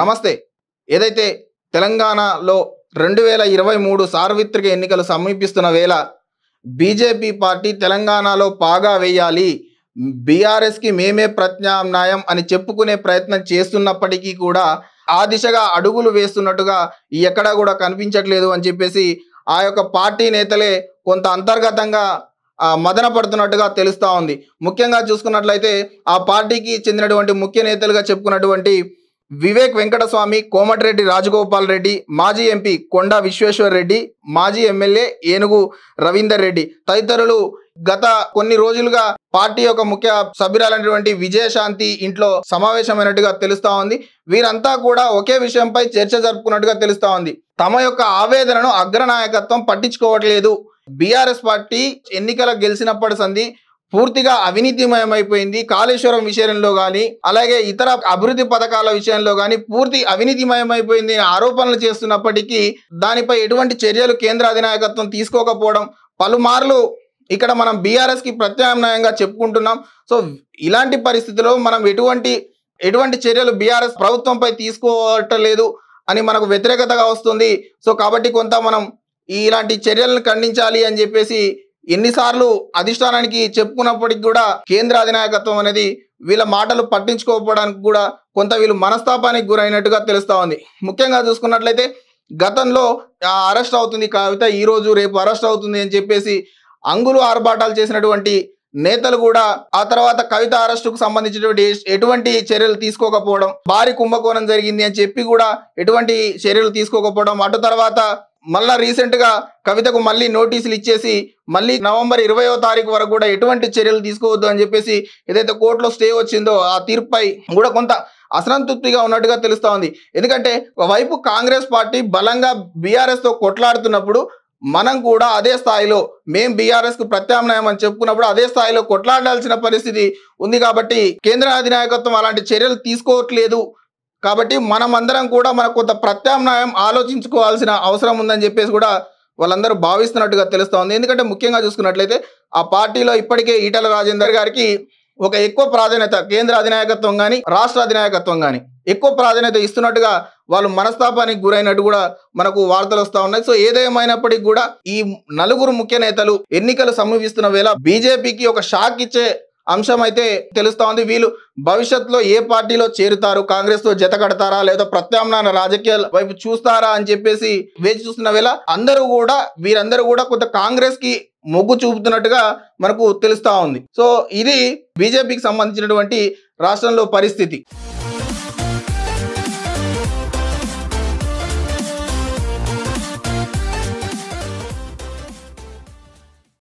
నమస్తే ఏదైతే తెలంగాణలో రెండు వేల ఇరవై మూడు సార్వత్రిక ఎన్నికలు సమీపిస్తున్న వేళ బీజేపీ పార్టీ తెలంగాణలో పాగా వేయాలి బీఆర్ఎస్కి మేమే ప్రత్యామ్నాయం అని చెప్పుకునే ప్రయత్నం చేస్తున్నప్పటికీ కూడా ఆ దిశగా అడుగులు వేస్తున్నట్టుగా ఎక్కడా కూడా కనిపించట్లేదు అని చెప్పేసి ఆ యొక్క పార్టీ నేతలే కొంత అంతర్గతంగా మదన పడుతున్నట్టుగా తెలుస్తూ ఉంది ముఖ్యంగా చూసుకున్నట్లయితే ఆ పార్టీకి చెందినటువంటి ముఖ్య నేతలుగా చెప్పుకున్నటువంటి వివేక్ వెంకటస్వామి కోమటిరెడ్డి రాజగోపాల్ రెడ్డి మాజీ ఎంపీ కొండా విశ్వేశ్వర్ రెడ్డి మాజీ ఎమ్మెల్యే ఏనుగు రవీందర్ రెడ్డి తదితరులు గత కొన్ని రోజులుగా పార్టీ యొక్క ముఖ్య సభ్యురాలైనటువంటి విజయశాంతి ఇంట్లో సమావేశమైనట్టుగా తెలుస్తా ఉంది వీరంతా కూడా ఒకే విషయంపై చర్చ జరుపుకున్నట్టుగా తెలుస్తా ఉంది తమ యొక్క ఆవేదనను అగ్రనాయకత్వం పట్టించుకోవట్లేదు బీఆర్ఎస్ పార్టీ ఎన్నికల గెలిచినప్పటి సంధి పూర్తిగా అవినీతిమయమైపోయింది కాళేశ్వరం విషయంలో కానీ అలాగే ఇతర అభివృద్ధి పథకాల విషయంలో కానీ పూర్తి అవినీతిమయమైపోయింది ఆరోపణలు చేస్తున్నప్పటికీ దానిపై ఎటువంటి చర్యలు కేంద్ర అధినాయకత్వం తీసుకోకపోవడం పలుమార్లు ఇక్కడ మనం బీఆర్ఎస్కి ప్రత్యామ్నాయంగా చెప్పుకుంటున్నాం సో ఇలాంటి పరిస్థితిలో మనం ఎటువంటి ఎటువంటి చర్యలు బీఆర్ఎస్ ప్రభుత్వంపై లేదు అని మనకు వ్యతిరేకతగా వస్తుంది సో కాబట్టి కొంత మనం ఇలాంటి చర్యలను ఖండించాలి అని చెప్పేసి ఎన్నిసార్లు అధిష్టానానికి చెప్పుకున్నప్పటికి కూడా కేంద్ర అధినాయకత్వం అనేది వీళ్ళ మాటలు పట్టించుకోకపోవడానికి కూడా కొంత వీళ్ళు మనస్తాపానికి గురైనట్టుగా తెలుస్తా ఉంది ముఖ్యంగా చూసుకున్నట్లయితే గతంలో అరెస్ట్ అవుతుంది కవిత ఈరోజు రేపు అరెస్ట్ అవుతుంది అని చెప్పేసి అంగులు ఆర్భాటాలు చేసినటువంటి నేతలు కూడా ఆ తర్వాత కవిత అరెస్టుకు సంబంధించినటువంటి ఎటువంటి చర్యలు తీసుకోకపోవడం భారీ కుంభకోణం జరిగింది అని చెప్పి కూడా ఎటువంటి చర్యలు తీసుకోకపోవడం అటు తర్వాత మళ్ళా రీసెంట్గా కవితకు మళ్ళీ నోటీసులు ఇచ్చేసి మళ్ళీ నవంబర్ ఇరవయో తారీఖు వరకు కూడా ఎటువంటి చర్యలు తీసుకోవద్దు అని చెప్పేసి ఏదైతే కోర్టులో స్టే వచ్చిందో ఆ తీర్పుపై కూడా కొంత అసంతృప్తిగా ఉన్నట్టుగా తెలుస్తూ ఉంది ఎందుకంటే వైపు కాంగ్రెస్ పార్టీ బలంగా బీఆర్ఎస్తో కొట్లాడుతున్నప్పుడు మనం కూడా అదే స్థాయిలో మేం బీఆర్ఎస్కు ప్రత్యామ్నాయం అని చెప్పుకున్నప్పుడు అదే స్థాయిలో కొట్లాడాల్సిన పరిస్థితి ఉంది కాబట్టి కేంద్ర అధినాయకత్వం అలాంటి చర్యలు తీసుకోవట్లేదు కాబట్టి మనం అందరం కూడా మనకు కొంత ప్రత్యామ్నాయం ఆలోచించుకోవాల్సిన అవసరం ఉందని చెప్పేసి కూడా వాళ్ళందరూ భావిస్తున్నట్టుగా తెలుస్తోంది ఎందుకంటే ముఖ్యంగా చూసుకున్నట్లయితే ఆ పార్టీలో ఇప్పటికే ఈటల రాజేందర్ గారికి ఒక ఎక్కువ ప్రాధాన్యత కేంద్ర అధినాయకత్వం కానీ రాష్ట్ర అధినాయకత్వం కానీ ఎక్కువ ప్రాధాన్యత ఇస్తున్నట్టుగా వాళ్ళు మనస్తాపానికి గురైనట్టు కూడా మనకు వార్తలు వస్తూ ఉన్నాయి సో ఏదేమైనప్పటికీ కూడా ఈ నలుగురు ముఖ్య నేతలు ఎన్నికలు సమీపిస్తున్న వేళ బీజేపీకి ఒక షాక్ ఇచ్చే అంశం అయితే తెలుస్తోంది వీళ్ళు భవిష్యత్తులో ఏ పార్టీలో చేరుతారు తో జత కడతారా లేదా ప్రత్యామ్నాయ రాజకీయాల వైపు చూస్తారా అని చెప్పేసి వేచి చూస్తున్న వేళ అందరూ కూడా వీరందరూ కూడా కొంత కాంగ్రెస్కి మొగ్గు చూపుతున్నట్టుగా మనకు తెలుస్తా ఉంది సో ఇది బీజేపీకి సంబంధించినటువంటి రాష్ట్రంలో పరిస్థితి